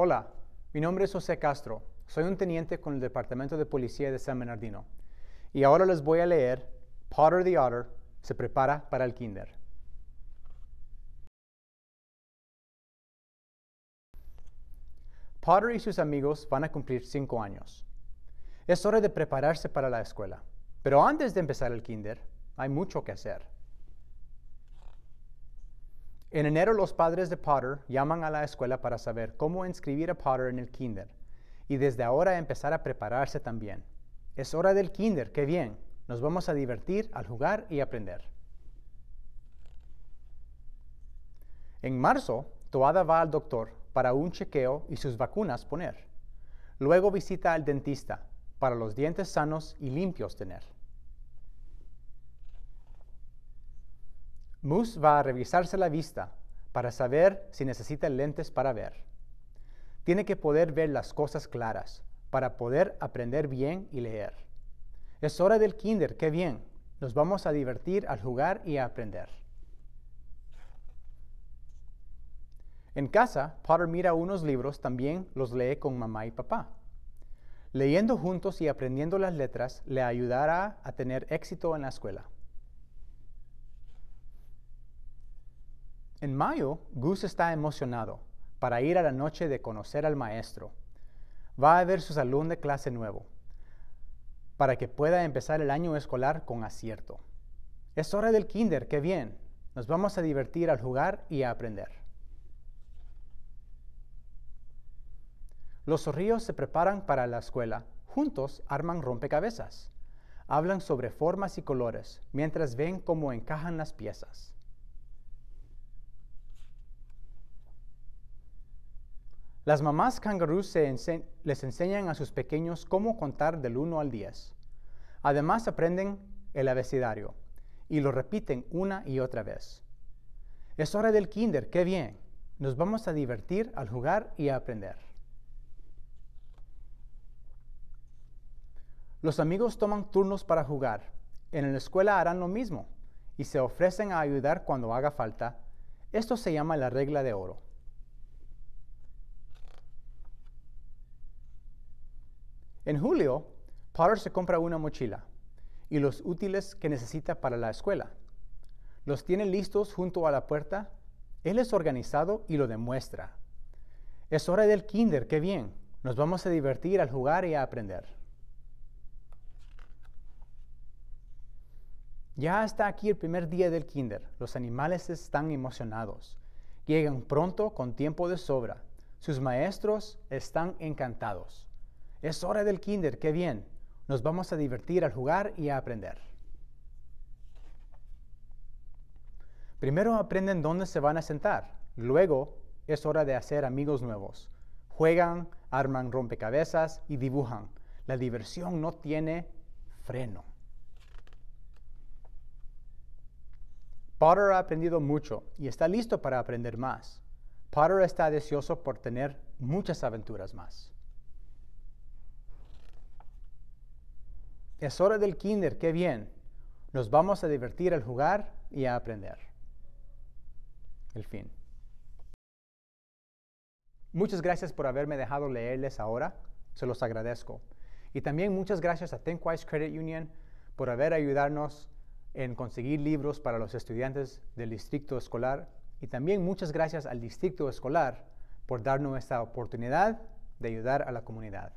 Hola, mi nombre es José Castro. Soy un teniente con el Departamento de Policía de San Bernardino. Y ahora les voy a leer Potter the Otter se prepara para el kinder. Potter y sus amigos van a cumplir cinco años. Es hora de prepararse para la escuela. Pero antes de empezar el kinder, hay mucho que hacer. En enero los padres de Potter llaman a la escuela para saber cómo inscribir a Potter en el kinder y desde ahora empezar a prepararse también. Es hora del kinder, qué bien. Nos vamos a divertir al jugar y aprender. En marzo, Toada va al doctor para un chequeo y sus vacunas poner. Luego visita al dentista para los dientes sanos y limpios tener. Moose va a revisarse la vista para saber si necesita lentes para ver. Tiene que poder ver las cosas claras para poder aprender bien y leer. Es hora del kinder, qué bien. Nos vamos a divertir al jugar y a aprender. En casa, Potter mira unos libros, también los lee con mamá y papá. Leyendo juntos y aprendiendo las letras le ayudará a tener éxito en la escuela. En mayo, Gus está emocionado para ir a la noche de conocer al maestro. Va a ver su salón de clase nuevo para que pueda empezar el año escolar con acierto. Es hora del kinder, qué bien. Nos vamos a divertir al jugar y a aprender. Los zorrillos se preparan para la escuela. Juntos arman rompecabezas. Hablan sobre formas y colores mientras ven cómo encajan las piezas. Las mamás kangaroos les enseñan a sus pequeños cómo contar del 1 al 10. Además aprenden el abecedario y lo repiten una y otra vez. Es hora del kinder, qué bien. Nos vamos a divertir al jugar y a aprender. Los amigos toman turnos para jugar. En la escuela harán lo mismo y se ofrecen a ayudar cuando haga falta. Esto se llama la regla de oro. En julio, Potter se compra una mochila y los útiles que necesita para la escuela. Los tiene listos junto a la puerta. Él es organizado y lo demuestra. Es hora del kinder, qué bien. Nos vamos a divertir al jugar y a aprender. Ya está aquí el primer día del kinder. Los animales están emocionados. Llegan pronto con tiempo de sobra. Sus maestros están encantados. Es hora del kinder, qué bien. Nos vamos a divertir al jugar y a aprender. Primero aprenden dónde se van a sentar. Luego es hora de hacer amigos nuevos. Juegan, arman rompecabezas y dibujan. La diversión no tiene freno. Potter ha aprendido mucho y está listo para aprender más. Potter está deseoso por tener muchas aventuras más. Es hora del kinder, qué bien. Nos vamos a divertir al jugar y a aprender. El fin. Muchas gracias por haberme dejado leerles ahora. Se los agradezco. Y también muchas gracias a Thinkwise Credit Union por haber ayudarnos en conseguir libros para los estudiantes del distrito escolar. Y también muchas gracias al distrito escolar por darnos esta oportunidad de ayudar a la comunidad.